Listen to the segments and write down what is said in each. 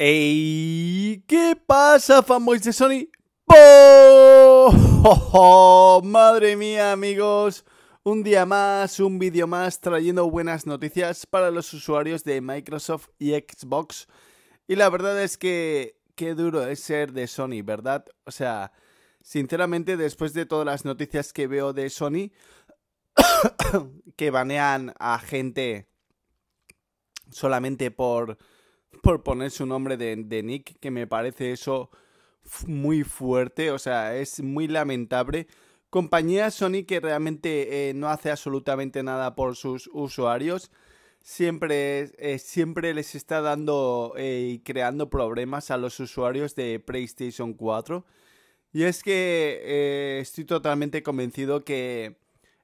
Ey, ¿qué pasa, fanboys de Sony? ¡Oh! Madre mía, amigos. Un día más, un vídeo más trayendo buenas noticias para los usuarios de Microsoft y Xbox. Y la verdad es que qué duro es ser de Sony, ¿verdad? O sea, sinceramente, después de todas las noticias que veo de Sony, que banean a gente solamente por por poner su nombre de, Nick, que me parece eso muy fuerte, o sea, es muy lamentable. Compañía Sony que realmente eh, no hace absolutamente nada por sus usuarios, siempre, eh, siempre les está dando eh, y creando problemas a los usuarios de PlayStation 4. Y es que estoy totalmente convencido que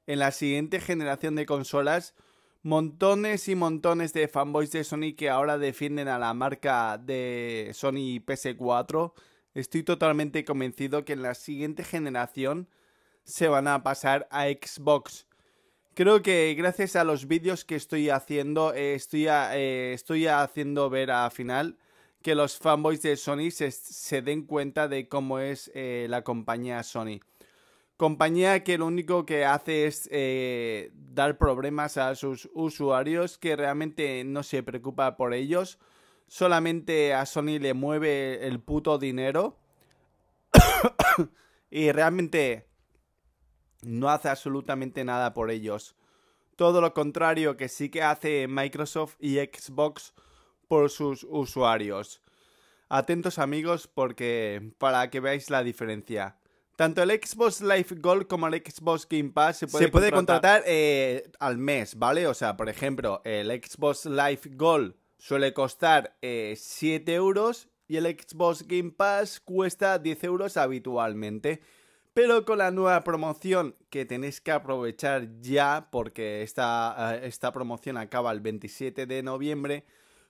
en la siguiente generación de consolas montones y montones de fanboys de Sony que ahora defienden a la marca de Sony PS4. Estoy totalmente convencido que en la siguiente generación se van a pasar a Xbox. Creo que gracias a los vídeos que estoy haciendo, eh, eh, estoy, haciendo ver al final que los fanboys de Sony se, den cuenta de cómo es eh, la compañía Sony. Compañía que lo único que hace es eh, dar problemas a sus usuarios que realmente no se preocupa por ellos. Solamente a Sony le mueve el puto dinero. y realmente no hace absolutamente nada por ellos. Todo lo contrario que sí que hace Microsoft y Xbox por sus usuarios. Atentos amigos porque para que veáis la diferencia. Tanto el Xbox Live Gold como el Xbox Game Pass se puede contratar, eh, al mes, ¿vale? O sea, por ejemplo, el Xbox Live Gold suele costar 7 eh, euros y el Xbox Game Pass cuesta 10 euros habitualmente. Pero con la nueva promoción que tenéis que aprovechar ya, porque esta, eh, esta promoción acaba el 27 de noviembre,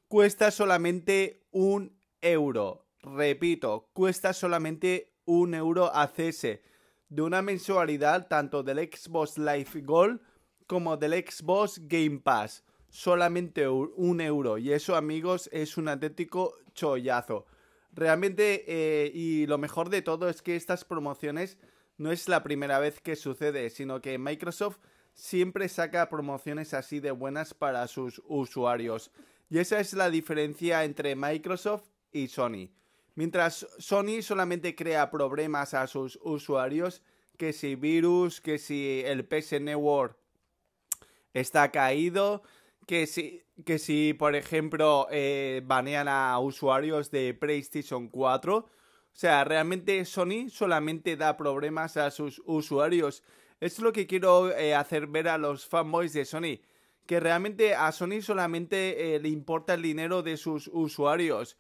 cuesta solamente un euro. Repito, cuesta solamente un euro a cese de una mensualidad tanto del Xbox Live Gold como del Xbox Game Pass. Solamente un euro. Y eso, amigos, es un auténtico chollazo. Realmente, eh, y lo mejor de todo es que estas promociones no es la primera vez que sucede, sino que Microsoft siempre saca promociones así de buenas para sus usuarios. Y esa es la diferencia entre Microsoft y Sony. Mientras Sony solamente crea problemas a sus usuarios, que si virus, que si el PS Network está caído, que si, que si por ejemplo, eh, banean a usuarios de PlayStation 4. O sea, realmente Sony solamente da problemas a sus usuarios. Es lo que quiero eh, hacer ver a los fanboys de Sony. Que realmente a Sony solamente eh, le importa el dinero de sus usuarios.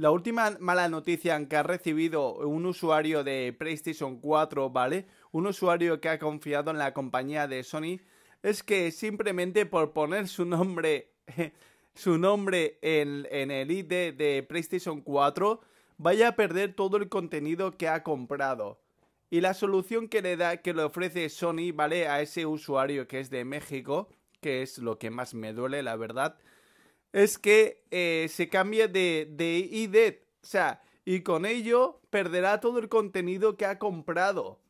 La última mala noticia que ha recibido un usuario de PlayStation 4, ¿vale? Un usuario que ha confiado en la compañía de Sony es que simplemente por poner su nombre su nombre en, el ID de PlayStation 4 vaya a perder todo el contenido que ha comprado. Y la solución que le da, que le ofrece Sony, ¿vale? A ese usuario que es de México, que es lo que más me duele, la verdad, es que eh, se cambia de, de O sea, y con ello perderá todo el contenido que ha comprado.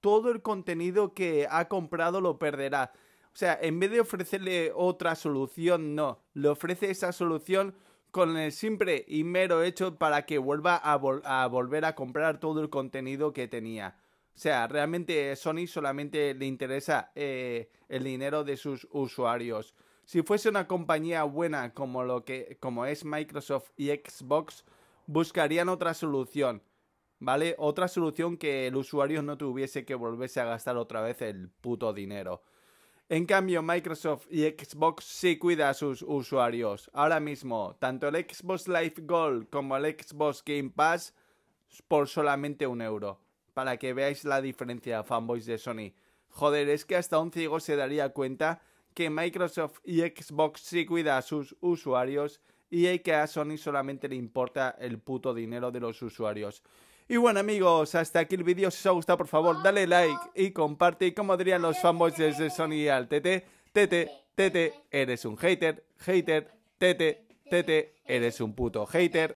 Todo el contenido que ha comprado lo perderá. O sea, en vez de ofrecerle otra solución, no. Le ofrece esa solución con el simple y mero hecho para que vuelva a, volver a comprar todo el contenido que tenía. O sea, realmente Sony solamente le interesa eh, el dinero de sus usuarios. Si fuese una compañía buena como, lo que, como es Microsoft y Xbox, buscarían otra solución, ¿vale? Otra solución que el usuario no tuviese que volverse a gastar otra vez el puto dinero. En cambio, Microsoft y Xbox sí cuida a sus usuarios. Ahora mismo, tanto el Xbox Live Gold como el Xbox Game Pass por solamente un euro. Para que veáis la diferencia, fanboys de Sony. Joder, es que hasta un ciego se daría cuenta que Microsoft y Xbox sí cuida a sus usuarios y que a Sony solamente le importa el puto dinero de los usuarios. Y bueno amigos, hasta aquí el vídeo. Si os ha gustado, por favor, dale like y comparte. Y como dirían los fanboys de Sony al Tete, Tete, Tete, eres un hater, hater, Tete, Tete, eres un puto hater.